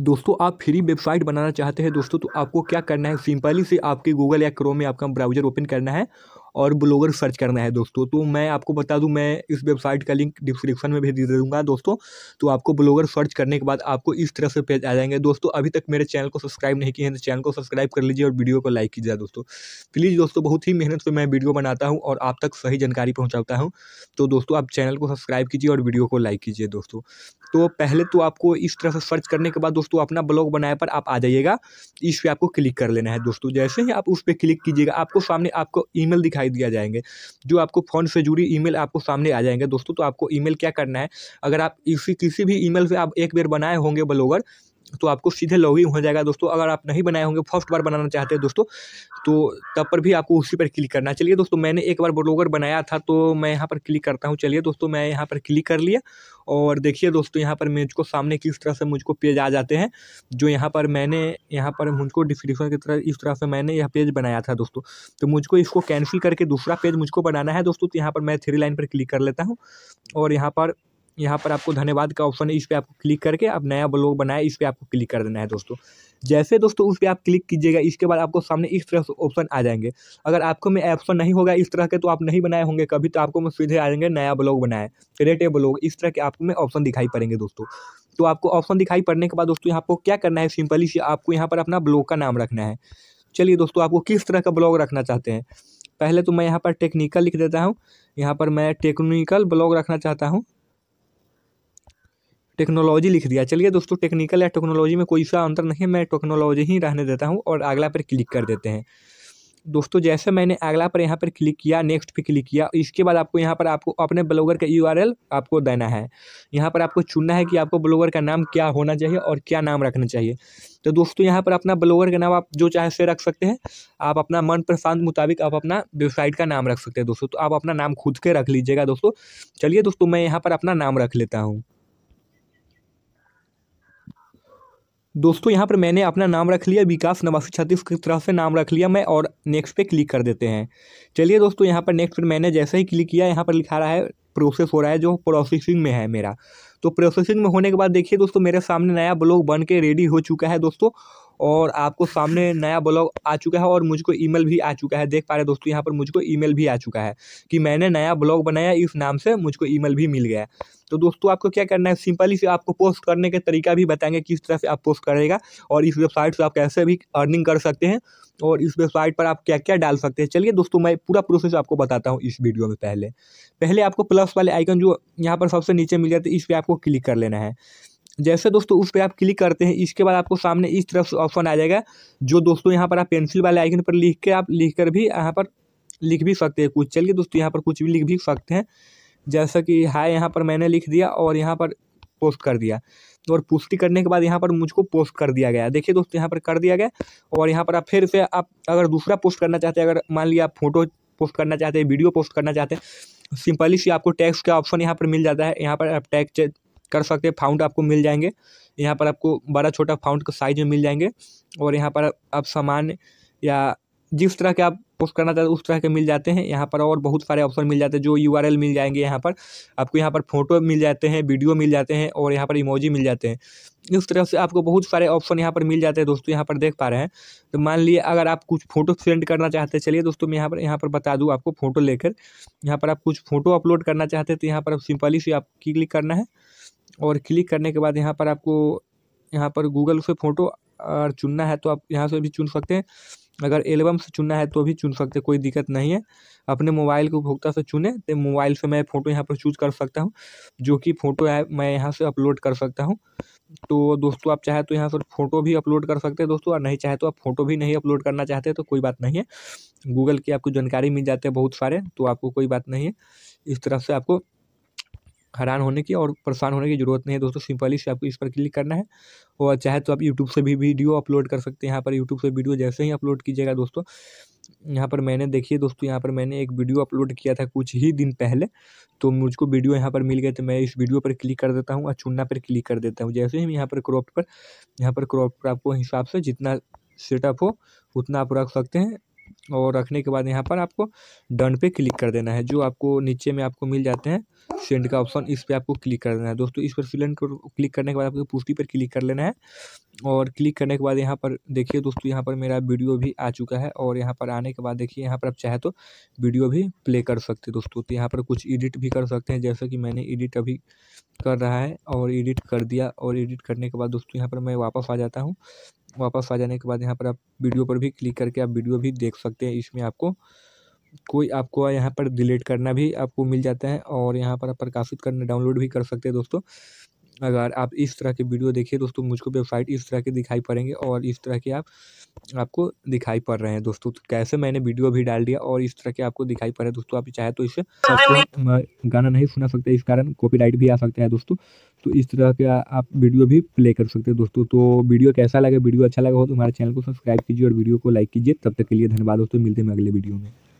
दोस्तों आप free website बनाना चाहते हैं दोस्तों तो आपको क्या करना है सिंपली से आपके गूगल या क्रोम में आपका ब्राउजर ओपन करना है और ब्लॉगर सर्च करना है दोस्तों तो मैं आपको बता दूं मैं इस वेबसाइट का लिंक डिस्क्रिप्शन में भी दे दूंगा दोस्तों तो आपको ब्लॉगर सर्च करने के बाद आपको इस तरह से पेज आ जाएंगे दोस्तों अभी तक मेरे चैनल को सब्सक्राइब नहीं किए हैं तो चैनल को सब्सक्राइब कर लीजिए और वीडियो को लाइक कीजिए दोस्तों प्लीज़ दोस्तों बहुत ही मेहनत से मैं वीडियो बनाता हूँ और आप तक सही जानकारी पहुँचाता हूँ तो दोस्तों आप चैनल को सब्सक्राइब कीजिए और वीडियो को लाइक कीजिए दोस्तों तो पहले तो आपको इस तरह से सर्च करने के बाद दोस्तों अपना ब्लॉग बनाए पर आप आ जाइएगा इस पर आपको क्लिक कर लेना है दोस्तों जैसे ही आप उस पर क्लिक कीजिएगा आपको सामने आपको ई दिखाई दिखाई दिया जाएंगे जो आपको फ़ोन से जुड़ी ईमेल आपको सामने आ जाएंगे दोस्तों तो आपको ईमेल क्या करना है अगर आप इसी किसी भी ईमेल से आप एक बार बनाए होंगे ब्लॉगर तो आपको सीधे लॉगिंग हो जाएगा दोस्तों अगर आप नहीं बनाए होंगे फर्स्ट बार बनाना चाहते हैं दोस्तों तो तब पर भी आपको उसी पर क्लिक करना चलिए दोस्तों मैंने एक बार ब्लॉगर बनाया था तो मैं यहाँ पर क्लिक करता हूँ चलिए दोस्तों मैं यहाँ पर क्लिक कर लिया और देखिए दोस्तों यहाँ पर मुझको सामने किस तरह से मुझको पेज आ जाते हैं जो यहाँ पर मैंने यहाँ पर मुझको डिस्क्रिप्शन की तरह इस तरह से मैंने यह पेज बनाया था दोस्तों तो मुझको इसको कैंसिल करके दूसरा पेज मुझको बनाना है दोस्तों तो यहाँ पर मैं थ्री लाइन पर क्लिक कर लेता हूँ और यहाँ पर यहाँ पर आपको धन्यवाद का ऑप्शन है इस पर आपको क्लिक करके आप नया ब्लॉग बनाए इस पर आपको क्लिक कर देना है दोस्तों जैसे दोस्तों उस पर आप क्लिक कीजिएगा इसके बाद आपको सामने इस तरह से ऑप्शन आ जाएंगे अगर आपको में ऑप्शन नहीं होगा इस तरह के तो आप नहीं बनाए होंगे कभी तो आपको में सीधे आ जाएंगे नया ब्लॉग बनाए रेटे ब्लॉग इस तरह के आपको में ऑप्शन दिखाई पड़ेंगे दोस्तों तो आपको ऑप्शन दिखाई पड़ने के बाद दोस्तों यहाँ आपको क्या करना है सिंपली से आपको यहाँ पर अपना ब्लॉग का नाम रखना है चलिए दोस्तों आपको किस तरह का ब्लॉग रखना चाहते हैं पहले तो मैं यहाँ पर टेक्निकल लिख देता हूँ यहाँ पर मैं टेक्निकल ब्लॉग रखना चाहता हूँ टेक्नोलॉजी लिख दिया चलिए दोस्तों टेक्निकल या टेक्नोलॉजी में कोई सा अंतर नहीं है मैं टेक्नोलॉजी ही रहने देता हूँ और अगला पर क्लिक कर देते हैं दोस्तों जैसे मैंने अगला पर यहाँ पर क्लिक किया नेक्स्ट पे क्लिक किया इसके बाद आपको यहाँ पर आपको अपने ब्लॉगर का यूआरएल आपको देना है यहाँ पर आपको चुनना है कि आपको ब्लॉगर का नाम क्या होना चाहिए और क्या नाम रखना चाहिए तो दोस्तों यहाँ पर अपना ब्लॉगर का नाम आप जो चाहे से रख सकते हैं आप अपना मन पसंद मुताबिक आप अपना वेबसाइट का नाम रख सकते हैं दोस्तों तो आप अपना नाम खुद के रख लीजिएगा दोस्तों चलिए दोस्तों मैं यहाँ पर अपना नाम रख लेता हूँ दोस्तों यहाँ पर मैंने अपना नाम रख लिया विकास नवासी छत्तीस किस तरह से नाम रख लिया मैं और नेक्स्ट पे क्लिक कर देते हैं चलिए दोस्तों यहाँ पर नेक्स्ट पर मैंने जैसे ही क्लिक किया यहाँ पर लिखा रहा है प्रोसेस हो रहा है जो प्रोसेसिंग में है मेरा तो प्रोसेसिंग में होने के बाद देखिए दोस्तों मेरे सामने नया ब्लॉग बन के रेडी हो चुका है दोस्तों और आपको सामने नया ब्लॉग आ चुका है और मुझको ईमेल भी आ चुका है देख पा रहे दोस्तों यहाँ पर मुझको ईमेल भी आ चुका है कि मैंने नया ब्लॉग बनाया इस नाम से मुझको ईमेल भी मिल गया तो दोस्तों आपको क्या करना है सिंपली से आपको पोस्ट करने का तरीका भी बताएंगे किस तरह से आप पोस्ट करेगा और इस वेबसाइट से आप कैसे भी अर्निंग कर सकते हैं और इस वेबसाइट पर आप क्या क्या डाल सकते हैं चलिए दोस्तों मैं पूरा प्रोसेस आपको बताता हूँ इस वीडियो में पहले पहले आपको प्लस वाले आइकन जो यहाँ पर सबसे नीचे मिल जाते हैं इस पर आपको क्लिक कर लेना है जैसे दोस्तों उस पर आप क्लिक करते हैं इसके बाद आपको सामने इस तरफ से ऑप्शन आ जाएगा जो दोस्तों यहाँ पर आप पेंसिल वाले आइकन पर लिख के आप लिख कर भी यहाँ पर लिख भी सकते हैं कुछ चलिए दोस्तों यहाँ पर कुछ भी लिख भी सकते हैं जैसा कि हाय यहाँ पर मैंने लिख दिया और यहाँ पर पोस्ट कर दिया और पुष्टि करने के बाद यहाँ पर मुझको पोस्ट कर दिया गया देखिए दोस्तों यहाँ पर कर दिया गया और यहाँ पर आप फिर से आप अगर दूसरा पोस्ट करना चाहते हैं अगर मान लिया आप फोटो पोस्ट करना चाहते हैं वीडियो पोस्ट करना चाहते हैं सिंपली सी आपको टैक्स का ऑप्शन यहाँ पर मिल जाता है यहाँ पर आप टैक्स कर सकते हैं फाउंट आपको मिल जाएंगे यहाँ पर आपको बड़ा छोटा फाउंट का साइज में मिल जाएंगे और यहाँ पर आप सामान या जिस तरह के आप पोस्ट करना चाहते हैं उस तरह के मिल जाते हैं यहाँ पर और बहुत सारे ऑप्शन मिल जाते हैं जो यू मिल जाएंगे यहाँ पर आपको यहाँ पर फोटो मिल जाते हैं वीडियो मिल जाते हैं और यहाँ पर इमोजी मिल जाते हैं इस तरह से आपको बहुत सारे ऑप्शन यहाँ पर मिल जाते हैं दोस्तों यहाँ पर देख पा रहे हैं तो मान लीजिए अगर आप कुछ फोटो सेंड करना चाहते हैं चलिए दोस्तों मैं यहाँ पर यहाँ पर बता दूँ आपको फोटो लेकर यहाँ पर आप कुछ फोटो अपलोड करना चाहते हैं तो यहाँ पर सिंपली से आप क्लिक करना है और क्लिक करने के बाद यहाँ पर आपको यहाँ पर गूगल से फ़ोटो चुनना है तो आप यहाँ से भी चुन सकते हैं अगर एल्बम से चुनना है तो भी चुन सकते हैं कोई दिक्कत नहीं है अपने मोबाइल के उपभोक्ता से चुने तो मोबाइल से मैं फ़ोटो यहाँ पर चूज कर सकता हूँ जो कि फ़ोटो है मैं यहाँ से अपलोड कर सकता हूँ तो दोस्तों आप चाहे तो यहाँ पर फ़ोटो भी अपलोड कर सकते हैं दोस्तों और नहीं चाहे तो आप फ़ोटो भी नहीं अपलोड करना चाहते तो कोई बात नहीं है गूगल की आपको जानकारी मिल जाती है बहुत सारे तो आपको कोई बात नहीं है इस तरह से आपको हैरान होने की और परेशान होने की ज़रूरत नहीं है दोस्तों सिंपली से आपको इस पर क्लिक करना है और चाहे तो आप यूट्यूब से भी वीडियो अपलोड कर सकते हैं यहाँ पर यूट्यूब से वीडियो जैसे ही अपलोड कीजिएगा दोस्तों यहाँ पर मैंने देखिए दोस्तों यहाँ पर मैंने एक वीडियो अपलोड किया था कुछ ही दिन पहले तो मुझको वीडियो यहाँ पर मिल गए तो मैं इस वीडियो पर क्लिक कर देता हूँ और चुनना पर क्लिक कर देता हूँ जैसे ही यहाँ पर क्रॉप पर यहाँ पर क्रॉप पर आपको हिसाब से जितना सेटअप हो उतना आप रख सकते हैं और रखने के बाद यहाँ पर आपको डन पे क्लिक कर देना है जो आपको नीचे में आपको मिल जाते हैं सेंड का ऑप्शन इस पर आपको क्लिक कर देना है दोस्तों इस पर सिलेंड को क्लिक करने के बाद आपको पुष्टि पर क्लिक कर लेना है और क्लिक करने के बाद यहाँ पर देखिए दोस्तों यहाँ पर मेरा वीडियो भी आ चुका है और यहाँ पर आने के बाद देखिए यहाँ पर आप चाहे तो वीडियो भी प्ले कर सकते हैं दोस्तों तो यहाँ पर कुछ एडिट भी कर सकते हैं जैसे कि मैंने एडिट अभी कर रहा है और एडिट कर दिया और एडिट करने के बाद दोस्तों यहाँ पर मैं वापस आ जाता हूँ वापस आ जाने के बाद यहाँ पर आप वीडियो पर भी क्लिक करके आप वीडियो भी देख सकते हैं इसमें आपको कोई आपको यहाँ पर डिलीट करना भी आपको मिल जाता है और यहाँ पर आप प्रकाशित करना डाउनलोड भी कर सकते हैं दोस्तों अगर आप इस तरह के वीडियो देखिए दोस्तों मुझको वेबसाइट इस तरह के दिखाई पड़ेंगे और इस तरह के आप आपको दिखाई पड़ रहे हैं दोस्तों तो कैसे मैंने वीडियो भी डाल दिया और इस तरह के आपको दिखाई पड़ रहे हैं दोस्तों आप चाहे तो इसे गाना नहीं सुना सकते इस कारण कॉपीराइट भी आ सकता है दोस्तों तो इस तरह के आप वीडियो भी प्ले कर सकते हैं दोस्तों तो वीडियो कैसा लगे वीडियो अच्छा लगा हो तो हमारे चैनल को सब्सक्राइब कीजिए और वीडियो को लाइक कीजिए तब तक के लिए धन्यवाद दोस्तों मिलते हैं अगले वीडियो में